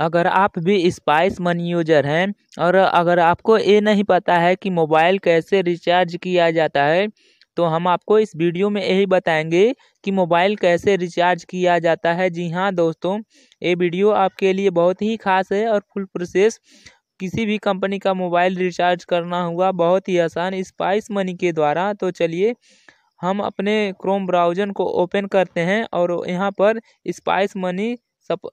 अगर आप भी स्पाइस मनी यूजर हैं और अगर आपको ये नहीं पता है कि मोबाइल कैसे रिचार्ज किया जाता है तो हम आपको इस वीडियो में यही बताएंगे कि मोबाइल कैसे रिचार्ज किया जाता है जी हाँ दोस्तों ये वीडियो आपके लिए बहुत ही खास है और फुल प्रोसेस किसी भी कंपनी का मोबाइल रिचार्ज करना हुआ बहुत ही आसान स्पाइस मनी के द्वारा तो चलिए हम अपने क्रोम ब्राउजर को ओपन करते हैं और यहाँ पर स्पाइस मनी सप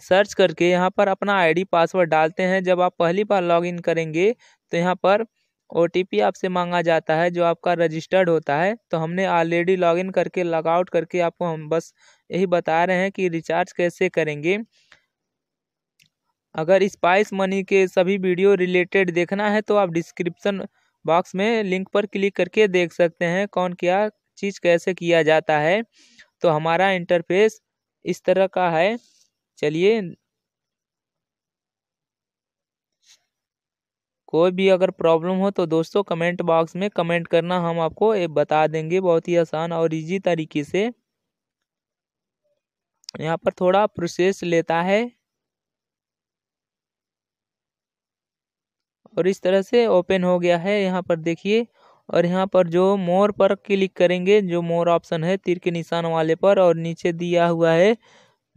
सर्च करके यहाँ पर अपना आईडी पासवर्ड डालते हैं जब आप पहली बार लॉगिन करेंगे तो यहाँ पर ओ आपसे मांगा जाता है जो आपका रजिस्टर्ड होता है तो हमने ऑलरेडी लॉगिन करके लॉगआउट करके आपको हम बस यही बता रहे हैं कि रिचार्ज कैसे करेंगे अगर स्पाइस मनी के सभी वीडियो रिलेटेड देखना है तो आप डिस्क्रिप्सन बॉक्स में लिंक पर क्लिक करके देख सकते हैं कौन क्या चीज़ कैसे किया जाता है तो हमारा इंटरफेस इस तरह का है चलिए कोई भी अगर प्रॉब्लम हो तो दोस्तों कमेंट बॉक्स में कमेंट करना हम आपको ये बता देंगे बहुत ही आसान और इजी तरीके से यहाँ पर थोड़ा प्रोसेस लेता है और इस तरह से ओपन हो गया है यहाँ पर देखिए और यहाँ पर जो मोर पर क्लिक करेंगे जो मोर ऑप्शन है तीर के निशान वाले पर और नीचे दिया हुआ है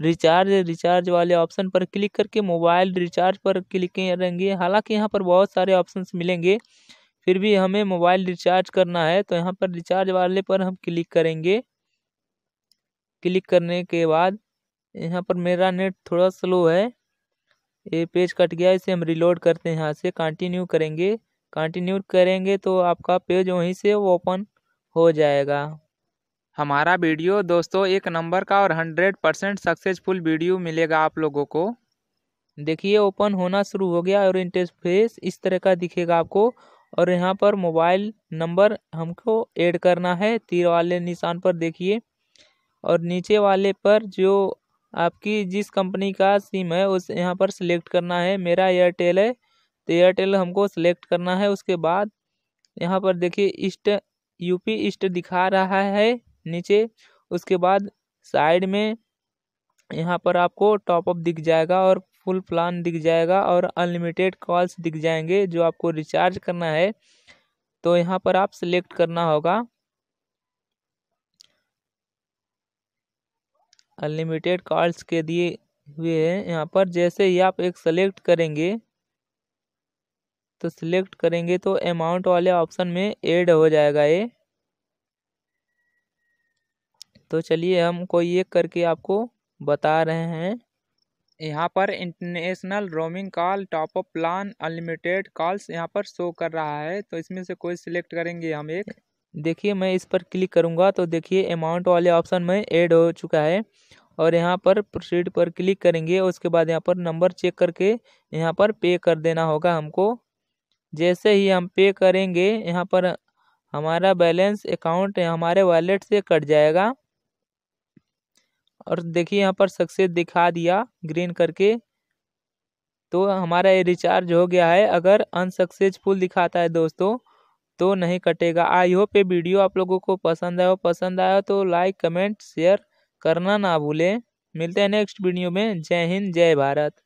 रिचार्ज रिचार्ज वाले ऑप्शन पर क्लिक करके मोबाइल रिचार्ज पर क्लिक करेंगे हालांकि यहाँ पर बहुत सारे ऑप्शन मिलेंगे फिर भी हमें मोबाइल रिचार्ज करना है तो यहाँ पर रिचार्ज वाले पर हम क्लिक करेंगे क्लिक करने के बाद यहाँ पर मेरा नेट थोड़ा स्लो है ये पेज कट गया इसे हम रिलोड करते हैं यहाँ से कंटिन्यू करेंगे कंटिन्यू करेंगे तो आपका पेज वहीं से ओपन हो जाएगा हमारा वीडियो दोस्तों एक नंबर का और हंड्रेड परसेंट सक्सेसफुल वीडियो मिलेगा आप लोगों को देखिए ओपन होना शुरू हो गया और इंटरफेस इस तरह का दिखेगा आपको और यहाँ पर मोबाइल नंबर हमको ऐड करना है तीर वाले निशान पर देखिए और नीचे वाले पर जो आपकी जिस कंपनी का सिम है उस यहाँ पर सिलेक्ट करना है मेरा एयरटेल है तो एयरटेल हमको सिलेक्ट करना है उसके बाद यहाँ पर देखिए इष्ट यूपी इष्ट दिखा रहा है नीचे उसके बाद साइड में यहाँ पर आपको टॉपअप दिख जाएगा और फुल प्लान दिख जाएगा और अनलिमिटेड कॉल्स दिख जाएंगे जो आपको रिचार्ज करना है तो यहाँ पर आप सिलेक्ट करना होगा अनलिमिटेड कॉल्स के दिए हुए हैं यहाँ पर जैसे ही आप एक सेलेक्ट करेंगे तो सिलेक्ट करेंगे तो अमाउंट वाले ऑप्शन में ऐड हो जाएगा ये तो चलिए हम कोई एक करके आपको बता रहे हैं यहाँ पर international roaming call top up plan unlimited calls यहाँ पर शो कर रहा है तो इसमें से कोई सिलेक्ट करेंगे हम एक देखिए मैं इस पर क्लिक करूँगा तो देखिए अमाउंट वाले ऑप्शन में ऐड हो चुका है और यहाँ पर प्रोसीड पर क्लिक करेंगे उसके बाद यहाँ पर नंबर चेक करके यहाँ पर पे कर देना होगा हमको जैसे ही हम पे करेंगे यहाँ पर हमारा बैलेंस अकाउंट हमारे वॉलेट से कट जाएगा और देखिए यहाँ पर सक्सेस दिखा दिया ग्रीन करके तो हमारा ये रिचार्ज हो गया है अगर अनसक्सेसफुल दिखाता है दोस्तों तो नहीं कटेगा आई होप ये वीडियो आप लोगों को पसंद आया पसंद आया तो लाइक कमेंट शेयर करना ना भूलें मिलते हैं नेक्स्ट वीडियो में जय हिंद जय भारत